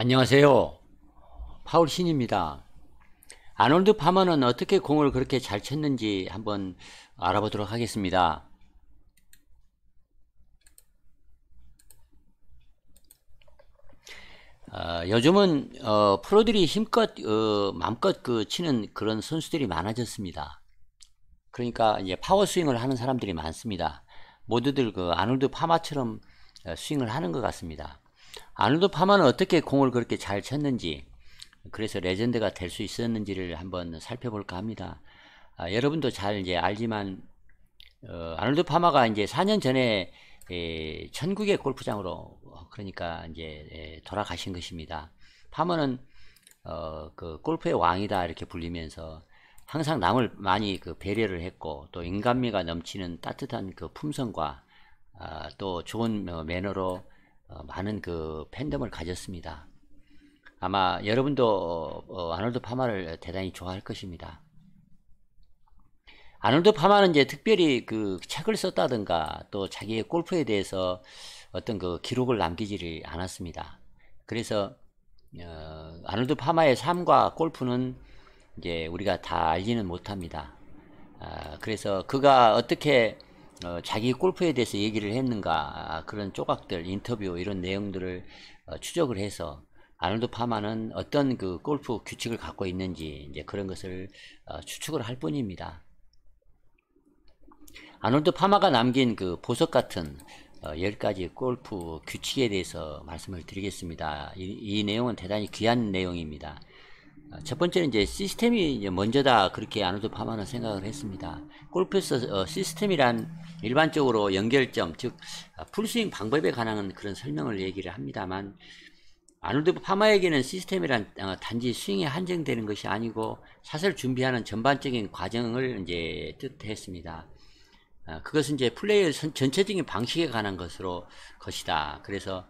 안녕하세요. 파울 신입니다. 아놀드 파마는 어떻게 공을 그렇게 잘 쳤는지 한번 알아보도록 하겠습니다. 어, 요즘은 어, 프로들이 힘껏 어, 마음껏 그 치는 그런 선수들이 많아졌습니다. 그러니까 이제 파워 스윙을 하는 사람들이 많습니다. 모두들 그 아놀드 파마처럼 어, 스윙을 하는 것 같습니다. 아놀드 파마는 어떻게 공을 그렇게 잘 쳤는지 그래서 레전드가 될 수 있었는지를 한번 살펴볼까 합니다. 아, 여러분도 잘 이제 알지만 어, 아놀드 파마가 이제 4년 전에 에, 천국의 골프장으로 어, 그러니까 이제 에, 돌아가신 것입니다. 파머는 어, 그 골프의 왕이다 이렇게 불리면서 항상 남을 많이 그 배려를 했고 또 인간미가 넘치는 따뜻한 그 품성과 아, 또 좋은 어, 매너로 어, 많은 그 팬덤을 가졌습니다. 아마 여러분도 어, 아놀드 파마를 대단히 좋아할 것입니다. 아놀드 파마는 이제 특별히 그 책을 썼다든가 또 자기의 골프에 대해서 어떤 그 기록을 남기지 를 않았습니다. 그래서 어, 아놀드 파마의 삶과 골프는 이제 우리가 다 알지는 못합니다. 아, 그래서 그가 어떻게 어, 자기 골프에 대해서 얘기를 했는가 아, 그런 조각들 인터뷰 이런 내용들을 어, 추적을 해서 아놀드 파마는 어떤 그 골프 규칙을 갖고 있는지 이제 그런 것을 어, 추측을 할 뿐입니다. 아놀드 파마가 남긴 그 보석 같은 어, 10가지 골프 규칙에 대해서 말씀을 드리겠습니다. 이, 이 내용은 대단히 귀한 내용입니다. 아, 첫 번째는 이제 시스템이 이제 먼저다 그렇게 아누드 파마는 생각을 했습니다. 골프에서 어, 시스템이란 일반적으로 연결점 즉 아, 풀스윙 방법에 관한 그런 설명을 얘기를 합니다만 아누드 파마에게는 시스템이란 어, 단지 스윙에 한정되는 것이 아니고 샷을 준비하는 전반적인 과정을 이제 뜻했습니다. 아, 그것은 이제 플레이의 전체적인 방식에 관한 것으로 것이다. 그래서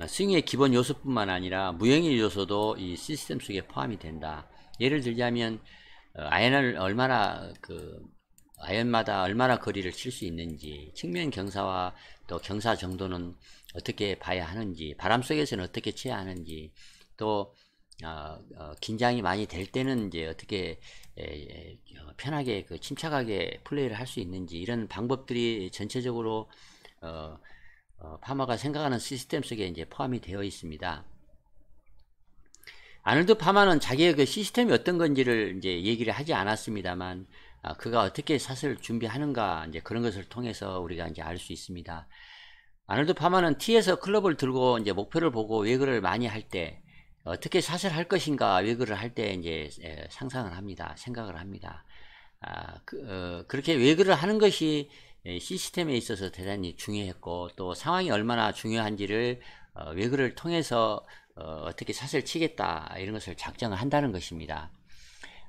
아, 스윙의 기본 요소뿐만 아니라 무형의 요소도 이 시스템 속에 포함이 된다. 예를 들자면 어, 아연을 얼마나 그 아연마다 얼마나 거리를 칠 수 있는지 측면 경사와 또 경사 정도는 어떻게 봐야 하는지 바람 속에서는 어떻게 쳐야 하는지 또 어, 어, 긴장이 많이 될 때는 이제 어떻게 에, 에, 어, 편하게 그 침착하게 플레이를 할 수 있는지 이런 방법들이 전체적으로 어, 어, 파마가 생각하는 시스템 속에 이제 포함이 되어 있습니다. 아놀드 파마는 자기의 그 시스템이 어떤 건지를 이제 얘기를 하지 않았습니다만 아, 그가 어떻게 사슬 준비하는가 이제 그런 것을 통해서 우리가 이제 알 수 있습니다. 아놀드 파마는 티에서 클럽을 들고 이제 목표를 보고 외그를 많이 할 때 어떻게 사슬할 것인가 외그를 할 때 이제 상상을 합니다. 생각을 합니다. 아, 그, 어, 그렇게 외그를 하는 것이 예, 시스템에 있어서 대단히 중요했고 또 상황이 얼마나 중요한지를 어, 외교를 통해서 어, 떻게 사슬 치겠다 이런 것을 작정을 한다는 것입니다.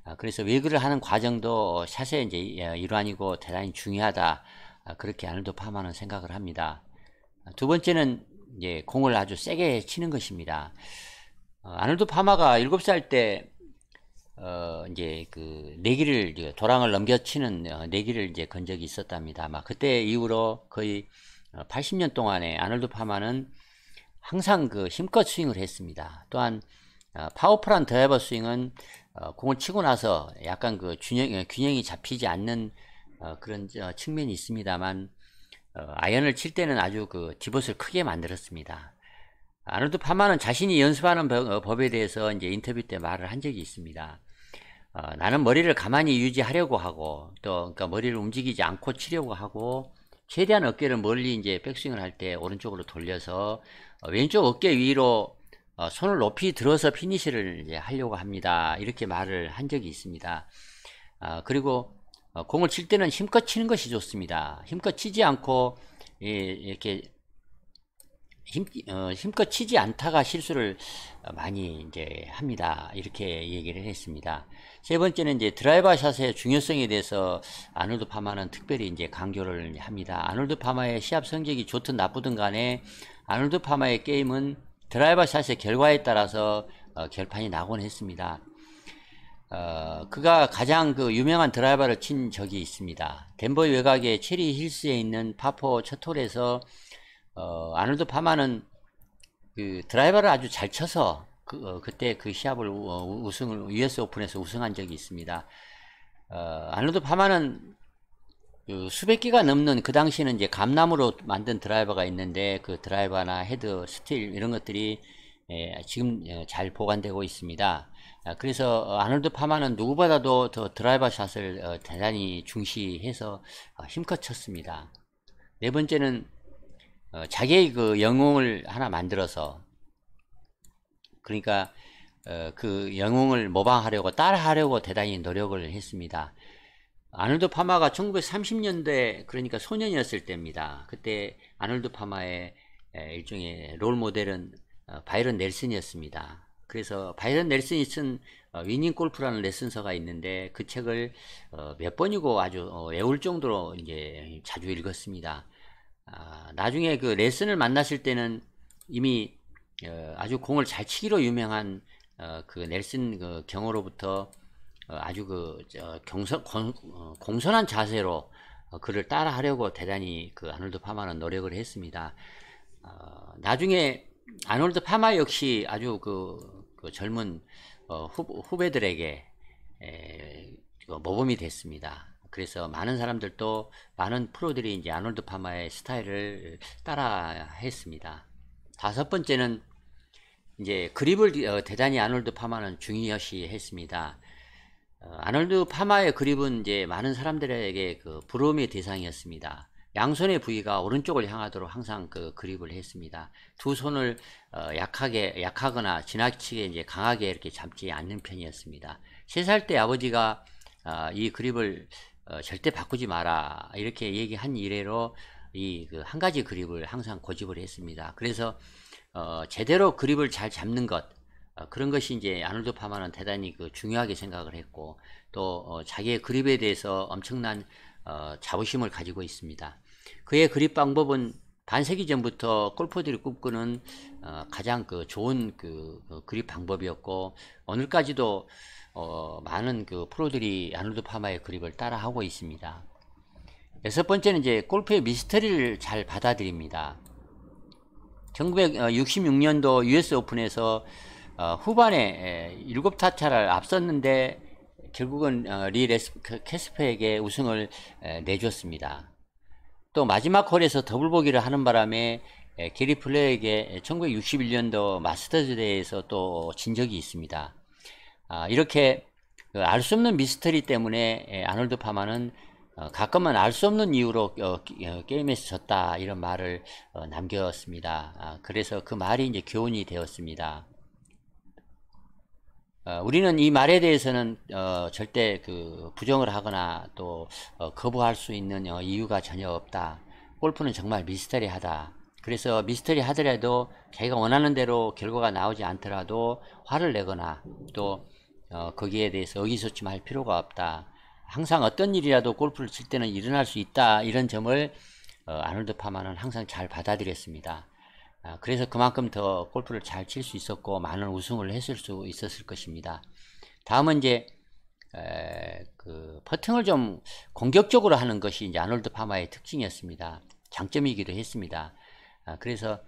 아, 그래서 외교를 하는 과정도 샷의 이제 예, 일환이고 대단히 중요하다 아, 그렇게 아놀드 파마는 생각을 합니다. 아, 두 번째는 이제 공을 아주 세게 치는 것입니다. 어, 아놀드 파마가 7살 때 어, 이제 그 내기를 도랑을 넘겨치는 어, 내기를 이제 건 적이 있었답니다. 아마 그때 이후로 거의 80년 어, 동안에 아놀드 파마는 항상 그 힘껏 스윙을 했습니다. 또한 어, 파워풀한 드라이버 스윙은 공을 치고 나서 약간 그 균형, 균형이 잡히지 않는 그런 측면이 있습니다만 아이언을 칠 때는 아주 그 디봇을 크게 만들었습니다. 아놀드 파마는 자신이 연습하는 법에 대해서 이제 인터뷰 때 말을 한 적이 있습니다. 어, 나는 머리를 가만히 유지하려고 하고 또 그러니까 머리를 움직이지 않고 치려고 하고 최대한 어깨를 멀리 이제 백스윙을 할 때 오른쪽으로 돌려서 어, 왼쪽 어깨 위로 어, 손을 높이 들어서 피니시를 이제 하려고 합니다. 이렇게 말을 한 적이 있습니다. 어, 그리고 어, 공을 칠 때는 힘껏 치는 것이 좋습니다. 힘껏 치지 않고 예, 이렇게 힘, 어, 힘껏 치지 않다가 실수를 많이 이제 합니다. 이렇게 얘기를 했습니다. 세 번째는 이제 드라이버 샷의 중요성에 대해서 아놀드 파마는 특별히 이제 강조를 합니다. 아놀드 파마의 시합 성적이 좋든 나쁘든 간에 아놀드 파마의 게임은 드라이버 샷의 결과에 따라서 어, 결판이 나곤 했습니다. 어, 그가 가장 그 유명한 드라이버를 친 적이 있습니다. 덴버 외곽의 체리 힐스에 있는 파포 첫홀에서 어, 아놀드 파마는 그 드라이버를 아주 잘 쳐서 그, 어, 그때 그 시합을 어, 우승을 US 오픈에서 우승한 적이 있습니다. 어, 아놀드 파마는 그 수백 개가 넘는 그 당시는 에 이제 감나무로 만든 드라이버가 있는데 그 드라이버나 헤드, 스틸 이런 것들이 예, 지금 예, 잘 보관되고 있습니다. 아, 그래서 아놀드 파마는 누구보다도 더 드라이버 샷을 어, 대단히 중시해서 어, 힘껏 쳤습니다. 네 번째는 어, 자기의 그 영웅을 하나 만들어서 그러니까 어, 그 영웅을 모방하려고 따라하려고 대단히 노력을 했습니다. 아놀드 파마가 1930년대 그러니까 소년이었을 때입니다. 그때 아놀드 파마의 일종의 롤 모델은 어, 바이런 넬슨이었습니다. 그래서 바이런 넬슨이 쓴 어, 위닝 골프라는 레슨서가 있는데 그 책을 어, 몇 번이고 아주 외울 정도로 이제 자주 읽었습니다. 아, 나중에 그 레슨을 만났을 때는 이미 어, 아주 공을 잘 치기로 유명한 어, 그 넬슨 그 경호로부터 어, 아주 그 저, 경선 공, 어, 공손한 자세로 어, 그를 따라하려고 대단히 그 아놀드 파마는 노력을 했습니다. 어, 나중에 아놀드 파마 역시 아주 그, 그 젊은 어, 후, 후 배들에게 에, 그 모범이 됐습니다. 그래서 많은 사람들도 많은 프로들이 이제 아놀드 파마의 스타일을 따라 했습니다. 다섯 번째는 이제 그립을 어, 대단히 아놀드 파마는 중요시 했습니다. 어, 아놀드 파마의 그립은 이제 많은 사람들에게 그 부러움의 대상이었습니다. 양손의 부위가 오른쪽을 향하도록 항상 그 그립을 했습니다. 두 손을 어, 약하게 약하거나 지나치게 이제 강하게 이렇게 잡지 않는 편이었습니다. 세 살 때 아버지가 아, 이 그립을 어, 절대 바꾸지 마라 이렇게 얘기한 이래로 이 그 한 가지 그립을 항상 고집을 했습니다. 그래서 어, 제대로 그립을 잘 잡는 것 어, 그런 것이 이제 아놀드 파마는 대단히 그 중요하게 생각을 했고 또 어, 자기의 그립에 대해서 엄청난 어, 자부심을 가지고 있습니다. 그의 그립 방법은 반세기 전부터 골퍼들이 꿈꾸는 어, 가장 그 좋은 그, 그 그립 방법이었고 오늘까지도 어, 많은 그 프로들이 아놀드 파마의 그립을 따라하고 있습니다. 여섯 네, 번째는 이제 골프의 미스터리를 잘 받아들입니다. 1966년도 어, US 오픈에서 어, 후반에 7타차를 앞섰는데 결국은 어, 리 캐스퍼에게 우승을 에, 내줬습니다. 또 마지막 홀에서 더블 보기를 하는 바람에 게리 플레이에게 1961년도 마스터즈 대회에서 또 진 적이 있습니다. 아, 이렇게 그 알수 없는 미스터리 때문에 예, 아놀드 파마는 어, 가끔은 알 수 없는 이유로 어, 어, 게임에서 졌다 이런 말을 어, 남겼습니다. 아, 그래서 그 말이 이제 교훈이 되었습니다. 어, 우리는 이 말에 대해서는 어, 절대 그 부정을 하거나 또 거부할 수 있는 이유가 전혀 없다. 골프는 정말 미스터리하다. 그래서 미스터리 하더라도 자기가 원하는 대로 결과가 나오지 않더라도 화를 내거나 또 어, 거기에 대해서 어기소침할 필요가 없다. 항상 어떤 일이라도 골프를 칠 때는 일어날 수 있다. 이런 점을 어, 아놀드 파마는 항상 잘 받아들였습니다. 아, 그래서 그만큼 더 골프를 잘 칠 수 있었고 많은 우승을 했을 수 있었을 것입니다. 다음은 이제 에, 그 퍼팅을 좀 공격적으로 하는 것이 이제 아놀드 파마의 특징이었습니다. 장점이기도 했습니다. 아, 그래서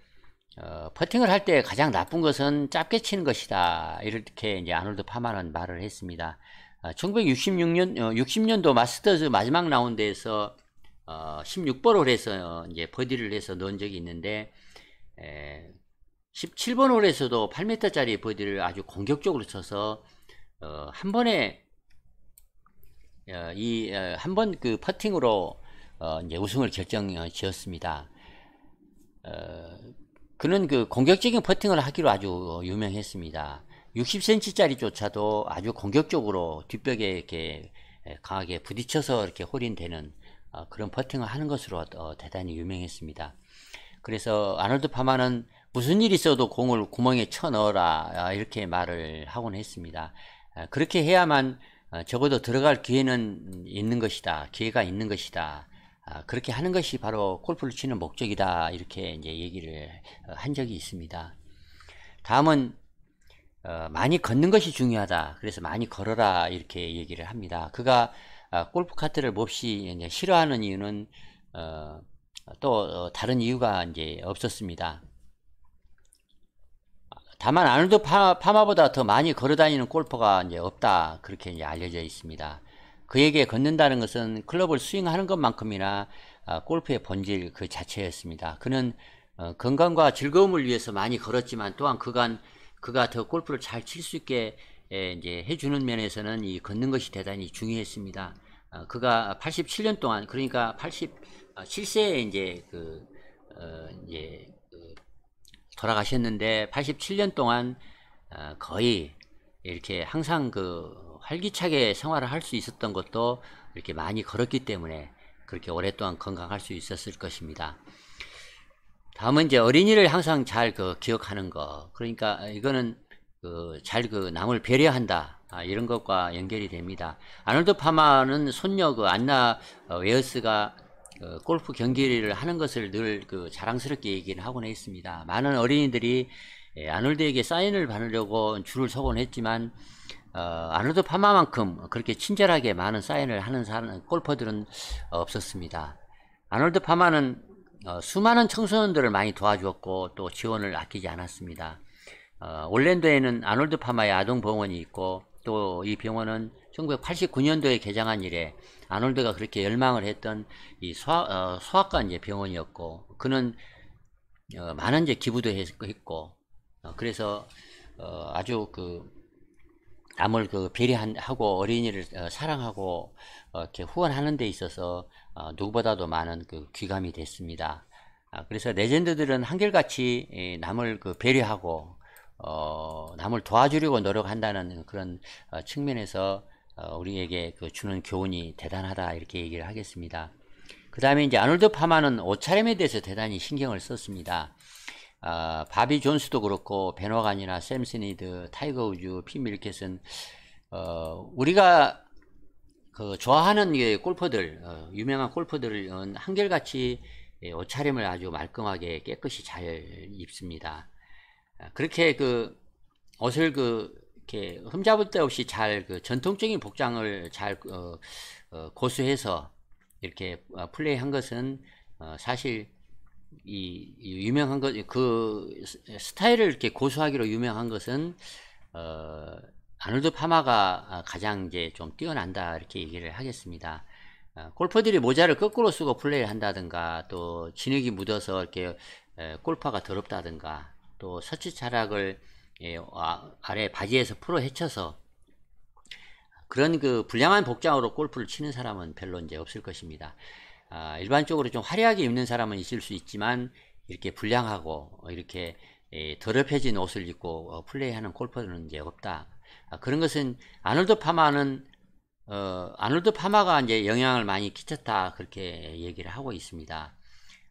어, 퍼팅을 할 때 가장 나쁜 것은 짧게 치는 것이다. 이렇게 이제 아놀드 파마는 말을 했습니다. 어, 1966년, 어, 60년도 마스터즈 마지막 라운드에서 어, 16번 홀에서 어, 이제 버디를 해서 넣은 적이 있는데, 에, 17번 홀에서도 8m짜리 버디를 아주 공격적으로 쳐서, 어, 한 번에, 어, 이, 어, 한 번 그 퍼팅으로, 어, 이제 우승을 결정 지었습니다. 어, 그는 그 공격적인 퍼팅을 하기로 아주 유명했습니다. 60cm짜리조차도 아주 공격적으로 뒷벽에 이렇게 강하게 부딪혀서 이렇게 홀인되는 어, 그런 퍼팅을 하는 것으로 어, 대단히 유명했습니다. 그래서 아놀드 파마는 무슨 일이 있어도 공을 구멍에 쳐 넣어라 아, 이렇게 말을 하곤 했습니다. 아, 그렇게 해야만 어, 적어도 들어갈 기회는 있는 것이다. 기회가 있는 것이다. 아, 그렇게 하는 것이 바로 골프를 치는 목적이다 이렇게 이제 얘기를 어, 한 적이 있습니다. 다음은 어, 많이 걷는 것이 중요하다. 그래서 많이 걸어라 이렇게 얘기를 합니다. 그가 아, 골프 카트를 몹시 싫어하는 이유는 어, 또 다른 이유가 이제 없었습니다. 다만 아놀드 파마보다 더 많이 걸어다니는 골퍼가 이제 없다 그렇게 이제 알려져 있습니다. 그에게 걷는다는 것은 클럽을 스윙하는 것만큼이나 아, 골프의 본질 그 자체였습니다. 그는 어, 건강과 즐거움을 위해서 많이 걸었지만 또한 그간 그가 더 골프를 잘 칠 수 있게 이제 해주는 면에서는 이 걷는 것이 대단히 중요했습니다. 아, 그가 87년 동안 그러니까 87세에 아, 이제 그 어, 이제 그 돌아가셨는데 87년 동안 거의 이렇게 항상 그 활기차게 생활을 할 수 있었던 것도 이렇게 많이 걸었기 때문에 그렇게 오랫동안 건강할 수 있었을 것입니다. 다음은 이제 어린이를 항상 잘 그 기억하는 거. 그러니까 이거는 그잘그 그 남을 배려한다. 아, 이런 것과 연결이 됩니다. 아놀드 파마는 손녀 그 안나 어, 웨어스가 그 골프 경기를 하는 것을 늘 그 자랑스럽게 얘기를 하곤 했습니다. 많은 어린이들이 예, 아놀드에게 사인을 받으려고 줄을 서곤 했지만 어, 아놀드 파마만큼 그렇게 친절하게 많은 사인을 하는 사람, 골퍼들은 없었습니다. 아놀드 파마는 어, 수많은 청소년들을 많이 도와주었고 또 지원을 아끼지 않았습니다. 어, 올랜도에는 아놀드 파마의 아동 병원이 있고 또 이 병원은 1989년도에 개장한 이래 아놀드가 그렇게 열망을 했던 이 소아, 어, 소아과 이제 병원이었고 그는 어, 많은 이제 기부도 했고 어, 그래서 어, 아주 그 남을 그 배려하고 어린이를 어, 사랑하고 어, 이렇게 후원하는 데 있어서 어, 누구보다도 많은 그 귀감이 됐습니다. 아, 그래서 레전드들은 한결같이 남을 그 배려하고 어, 남을 도와주려고 노력한다는 그런 측면에서 우리에게 그 주는 교훈이 대단하다 이렇게 얘기를 하겠습니다. 그 다음에 이제 아놀드 파마는 옷차림에 대해서 대단히 신경을 썼습니다. 아, 바비 존스도 그렇고 베너간이나 샘스니드, 타이거 우즈, 피 밀켓은 어, 우리가 그 좋아하는 골퍼들 어, 유명한 골퍼들은 한결같이 예, 옷차림을 아주 말끔하게 깨끗이 잘 입습니다. 아, 그렇게 그 옷을 그 이렇게 흠잡을 데 없이 잘 그 전통적인 복장을 잘 어, 어, 고수해서 이렇게 어, 플레이한 것은 어, 사실 이, 이 유명한 것, 그 스타일을 이렇게 고수하기로 유명한 것은, 어, 아놀드 파마가 가장 이제 좀 뛰어난다, 이렇게 얘기를 하겠습니다. 어, 골퍼들이 모자를 거꾸로 쓰고 플레이를 한다든가, 또 진흙이 묻어서 이렇게 에, 골파가 더럽다든가, 또 서치 차락을 예, 아, 아래 바지에서 풀어 헤쳐서 그런 그 불량한 복장으로 골프를 치는 사람은 별로 이제 없을 것입니다. 아, 일반적으로 좀 화려하게 입는 사람은 있을 수 있지만 이렇게 불량하고 어, 이렇게 에, 더럽혀진 옷을 입고 어, 플레이하는 골퍼들은 이제 없다. 아, 그런 것은 아놀드 파마는 어, 아놀드 파마가 이제 영향을 많이 끼쳤다 그렇게 얘기를 하고 있습니다.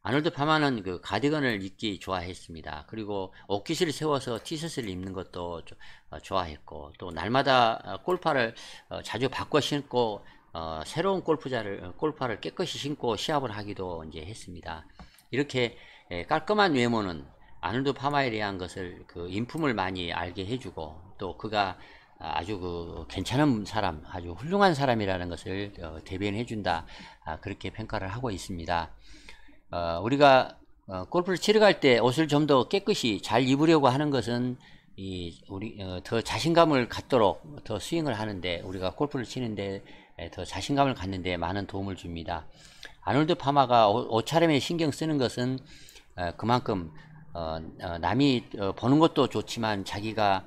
아놀드 파마는 그 가디건을 입기 좋아했습니다. 그리고 옷깃을 세워서 티셔츠를 입는 것도 어, 좋아했고 또 날마다 어, 골파를 자주 바꿔 신고 어, 새로운 골프자를 어, 골파를 깨끗이 신고 시합을 하기도 이제 했습니다. 이렇게 예, 깔끔한 외모는 아놀드 파마에 대한 것을 그 인품을 많이 알게 해주고 또 그가 아주 그 괜찮은 사람, 아주 훌륭한 사람이라는 것을 어, 대변해 준다 아, 그렇게 평가를 하고 있습니다. 어, 우리가 어, 골프를 치러 갈 때 옷을 좀 더 깨끗이 잘 입으려고 하는 것은 이 우리 어, 더 자신감을 갖도록 더 스윙을 하는데 우리가 골프를 치는데 예, 더 자신감을 갖는 데 많은 도움을 줍니다. 아놀드 파마가 어, 옷차림에 신경 쓰는 것은 어, 그만큼 어, 남이 보는 것도 좋지만 자기가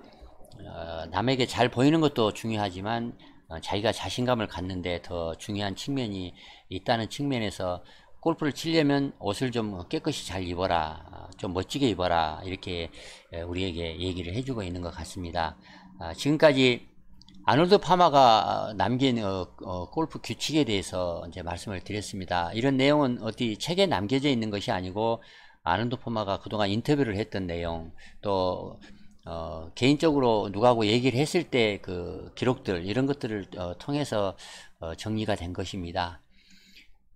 남에게 잘 보이는 것도 중요하지만 자기가 자신감을 갖는 데 더 중요한 측면이 있다는 측면에서 골프를 치려면 옷을 좀 깨끗이 잘 입어라 좀 멋지게 입어라 이렇게 예, 우리에게 얘기를 해주고 있는 것 같습니다 아, 지금까지 아놀드 파마가 남긴 어, 어, 골프 규칙에 대해서 이제 말씀을 드렸습니다. 이런 내용은 어디 책에 남겨져 있는 것이 아니고 아놀드 파마가 그동안 인터뷰를 했던 내용 또 어, 개인적으로 누가하고 얘기를 했을 때 그 기록들 이런 것들을 어, 통해서 어, 정리가 된 것입니다.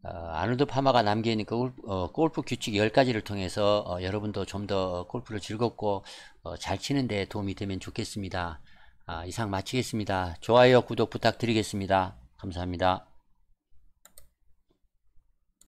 어, 아놀드 파마가 남겨 그, 어, 골프 규칙 10가지를 통해서 어, 여러분도 좀 더 골프를 즐겁고 어, 잘 치는 데 도움이 되면 좋겠습니다. 아, 이상 마치겠습니다. 좋아요, 구독 부탁드리겠습니다. 감사합니다.